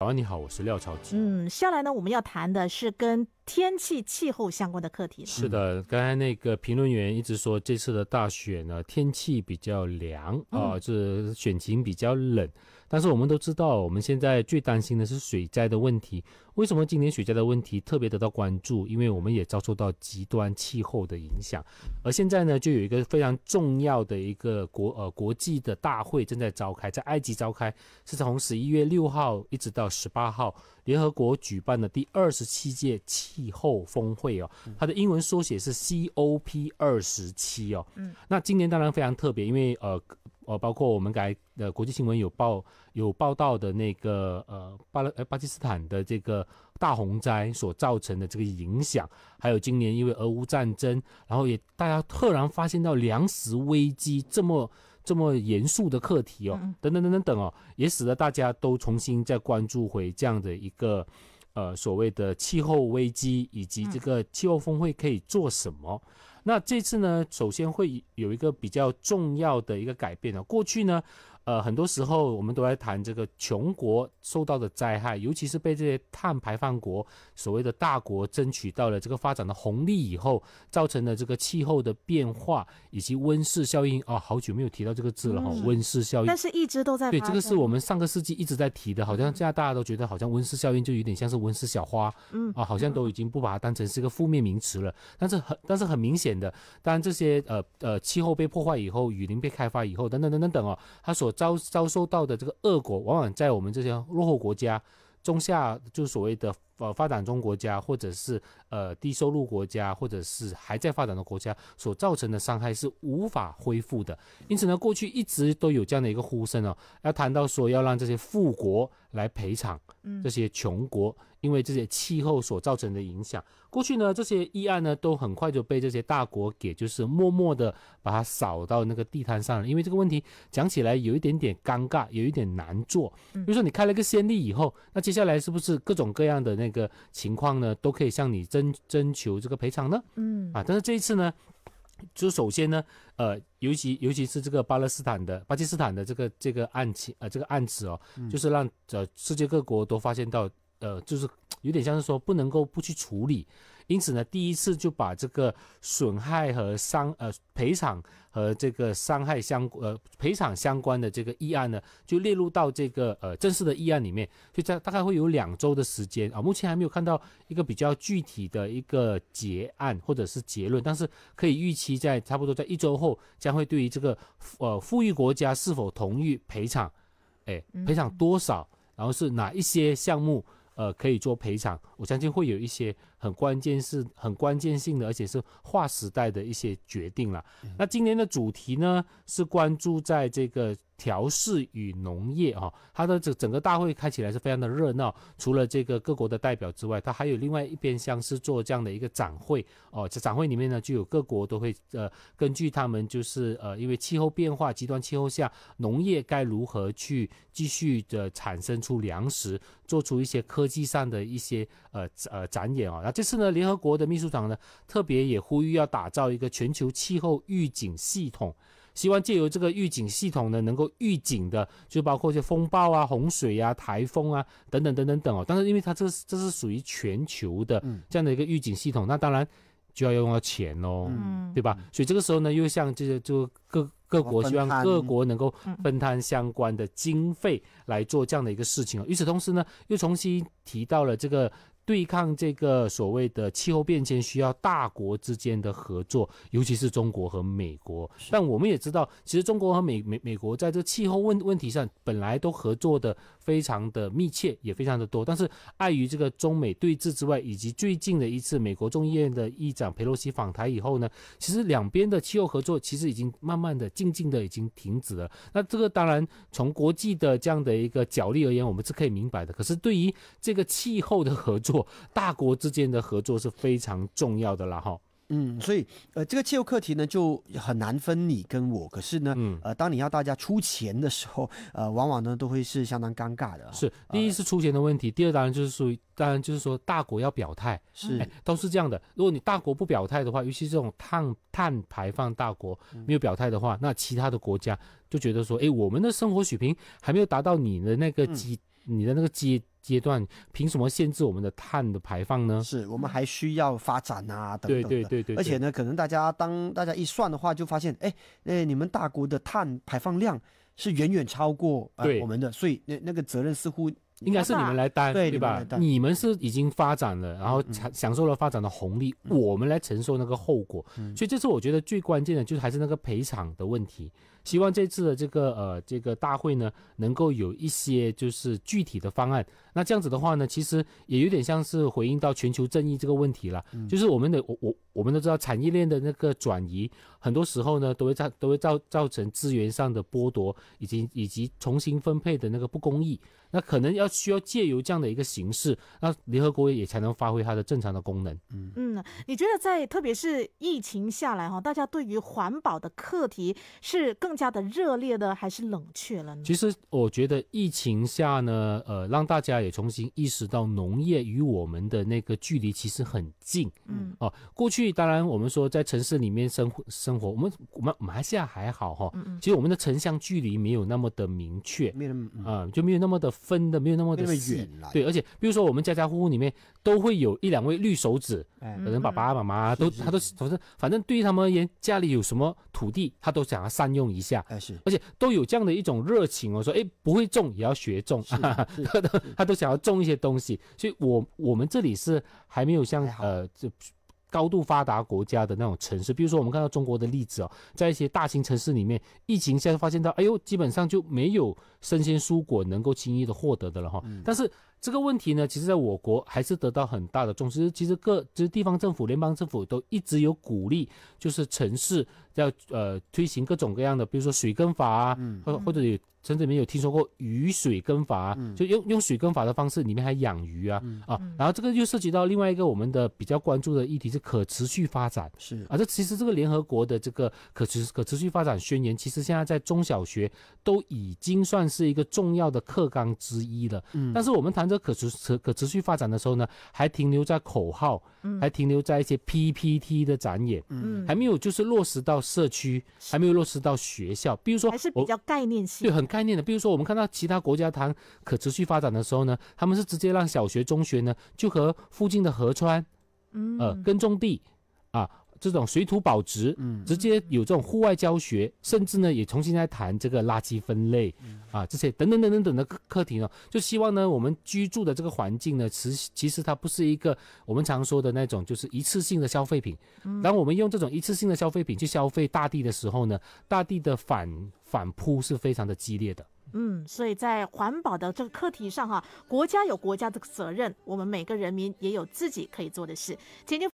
早安，你好，我是廖超级。嗯，下来呢，我们要谈的是跟。天气气候相关的课题是的，刚才那个评论员一直说这次的大选呢，天气比较凉啊，是选情比较冷。但是我们都知道，我们现在最担心的是水灾的问题。为什么今年水灾的问题特别得到关注？因为我们也遭受到极端气候的影响。而现在呢，就有一个非常重要的一个国呃国际的大会正在召开，在埃及召开，是从十一月六号一直到十八号，联合国举办的第二十七届气。气候峰会哦，它的英文缩写是 COP 二十七哦。嗯，那今年当然非常特别，因为呃呃，包括我们刚才国际新闻有报有报道的那个呃巴勒呃巴基斯坦的这个大洪灾所造成的这个影响，还有今年因为俄乌战争，然后也大家突然发现到粮食危机这么这么严肃的课题哦，等等等等等哦，也使得大家都重新再关注回这样的一个。呃，所谓的气候危机以及这个气候峰会可以做什么？那这次呢，首先会有一个比较重要的一个改变呢。过去呢。呃，很多时候我们都在谈这个穷国受到的灾害，尤其是被这些碳排放国所谓的大国争取到了这个发展的红利以后，造成的这个气候的变化以及温室效应哦，好久没有提到这个字了哈，温室效应，但是一直都在对，这个是我们上个世纪一直在提的，好像现在大家都觉得好像温室效应就有点像是温室小花，嗯啊，好像都已经不把它当成是一个负面名词了，但是很但是很明显的，当这些呃呃气候被破坏以后，雨林被开发以后，等等等等等哦，它所遭遭受到的这个恶果，往往在我们这些落后国家、中下就所谓的呃发展中国家，或者是呃低收入国家，或者是还在发展的国家所造成的伤害是无法恢复的。因此呢，过去一直都有这样的一个呼声哦，要谈到说要让这些富国。来赔偿，这些穷国因为这些气候所造成的影响，过去呢这些议案呢都很快就被这些大国给就是默默的把它扫到那个地摊上了，因为这个问题讲起来有一点点尴尬，有一点难做。比如说你开了个先例以后，那接下来是不是各种各样的那个情况呢都可以向你征征求这个赔偿呢？嗯，啊，但是这一次呢。就首先呢，呃，尤其尤其是这个巴勒斯坦的巴基斯坦的这个这个案情呃，这个案子哦，就是让呃世界各国都发现到，呃，就是有点像是说不能够不去处理。因此呢，第一次就把这个损害和伤呃赔偿和这个伤害相呃赔偿相关的这个议案呢，就列入到这个呃正式的议案里面。就在大概会有两周的时间啊，目前还没有看到一个比较具体的一个结案或者是结论，但是可以预期在差不多在一周后将会对于这个呃富裕国家是否同意赔偿，哎，赔偿多少，然后是哪一些项目。呃，可以做赔偿，我相信会有一些很关键、是很关键性的，而且是划时代的一些决定了。那今年的主题呢，是关注在这个。调试与农业，哈，它的整整个大会开起来是非常的热闹。除了这个各国的代表之外，它还有另外一边像是做这样的一个展会，哦，展会里面呢就有各国都会呃，根据他们就是呃，因为气候变化、极端气候下农业该如何去继续的产生出粮食，做出一些科技上的一些呃呃展演啊。那这次呢，联合国的秘书长呢特别也呼吁要打造一个全球气候预警系统。希望借由这个预警系统呢，能够预警的就包括一些风暴啊、洪水啊、台风啊等等等等等哦。但是因为它这这是属于全球的这样的一个预警系统，那当然就要用到钱哦，对吧？所以这个时候呢，又像这些就各各国希望各国能够分摊相关的经费来做这样的一个事情。与此同时呢，又重新提到了这个。对抗这个所谓的气候变迁，需要大国之间的合作，尤其是中国和美国。但我们也知道，其实中国和美美美国在这气候问问题上，本来都合作的。非常的密切，也非常的多，但是碍于这个中美对峙之外，以及最近的一次美国众议院的议长佩洛西访台以后呢，其实两边的气候合作其实已经慢慢的、静静的已经停止了。那这个当然从国际的这样的一个角力而言，我们是可以明白的。可是对于这个气候的合作，大国之间的合作是非常重要的了哈。嗯，所以呃，这个气候课题呢就很难分你跟我，可是呢，呃，当你要大家出钱的时候，呃，往往呢都会是相当尴尬的。是，第一是出钱的问题，第二当然就是属于，当然就是说大国要表态，是，都是这样的。如果你大国不表态的话，尤其这种碳碳排放大国没有表态的话，那其他的国家就觉得说，哎，我们的生活水平还没有达到你的那个级。你的那个阶阶段，凭什么限制我们的碳的排放呢？是我们还需要发展啊，等等。对对对对。而且呢，可能大家当大家一算的话，就发现，哎，那你们大国的碳排放量是远远超过我们的，所以那那个责任似乎应该是你们来担，对对吧？你们是已经发展了，然后享享受了发展的红利，我们来承受那个后果。所以这次我觉得最关键的就是还是那个赔偿的问题。希望这次的这个呃这个大会呢，能够有一些就是具体的方案。那这样子的话呢，其实也有点像是回应到全球正义这个问题了。就是我们的我我我们都知道，产业链的那个转移，很多时候呢都会造都会造造成资源上的剥夺，以及以及重新分配的那个不公义。那可能要需要借由这样的一个形式，那联合国也才能发挥它的正常的功能。嗯嗯，你觉得在特别是疫情下来哈，大家对于环保的课题是更。加的热烈的还是冷却了呢？其实我觉得疫情下呢，呃，让大家也重新意识到农业与我们的那个距离其实很近。嗯，哦，过去当然我们说在城市里面生活生活，我们我们马来西亚还好哈。嗯嗯。其实我们的城乡距离没有那么的明确，没啊就没有那么的分的，没有那么的远了。对，而且比如说我们家家户户里面都会有一两位绿手指，可能爸爸妈妈都他都反正反正对于他们而言家里有什么土地他都想要善用一。一下，而且都有这样的一种热情哦，说哎，不会种也要学种，他都他都想要种一些东西。所以，我我们这里是还没有像呃，这高度发达国家的那种城市，比如说我们看到中国的例子哦，在一些大型城市里面，疫情现在发现到哎呦，基本上就没有生鲜蔬果能够轻易的获得的了哈，但是。这个问题呢，其实在我国还是得到很大的重视。其实各其实地方政府、联邦政府都一直有鼓励，就是城市要呃推行各种各样的，比如说水耕法啊，或或者有城市里面有听说过雨水耕法啊，就用用水耕法的方式，里面还养鱼啊啊。然后这个又涉及到另外一个我们的比较关注的议题是可持续发展。是啊，这其实这个联合国的这个可持续可持续发展宣言，其实现在在中小学都已经算是一个重要的课纲之一了。嗯，但是我们谈。这可持持可持续发展的时候呢，还停留在口号，还停留在一些 PPT 的展演，嗯，还没有就是落实到社区，还没有落实到学校。比如说，还是比较概念性，对，很概念的。比如说，我们看到其他国家谈可持续发展的时候呢，他们是直接让小学、中学呢就和附近的河川，嗯，呃，耕种地啊。这种水土保值，嗯，直接有这种户外教学，甚至呢也重新在谈这个垃圾分类，啊这些等等等等等的课题呢，就希望呢我们居住的这个环境呢，其其实它不是一个我们常说的那种就是一次性的消费品，然后我们用这种一次性的消费品去消费大地的时候呢，大地的反反扑是非常的激烈的。嗯，所以在环保的这个课题上哈，国家有国家的责任，我们每个人民也有自己可以做的事。今天。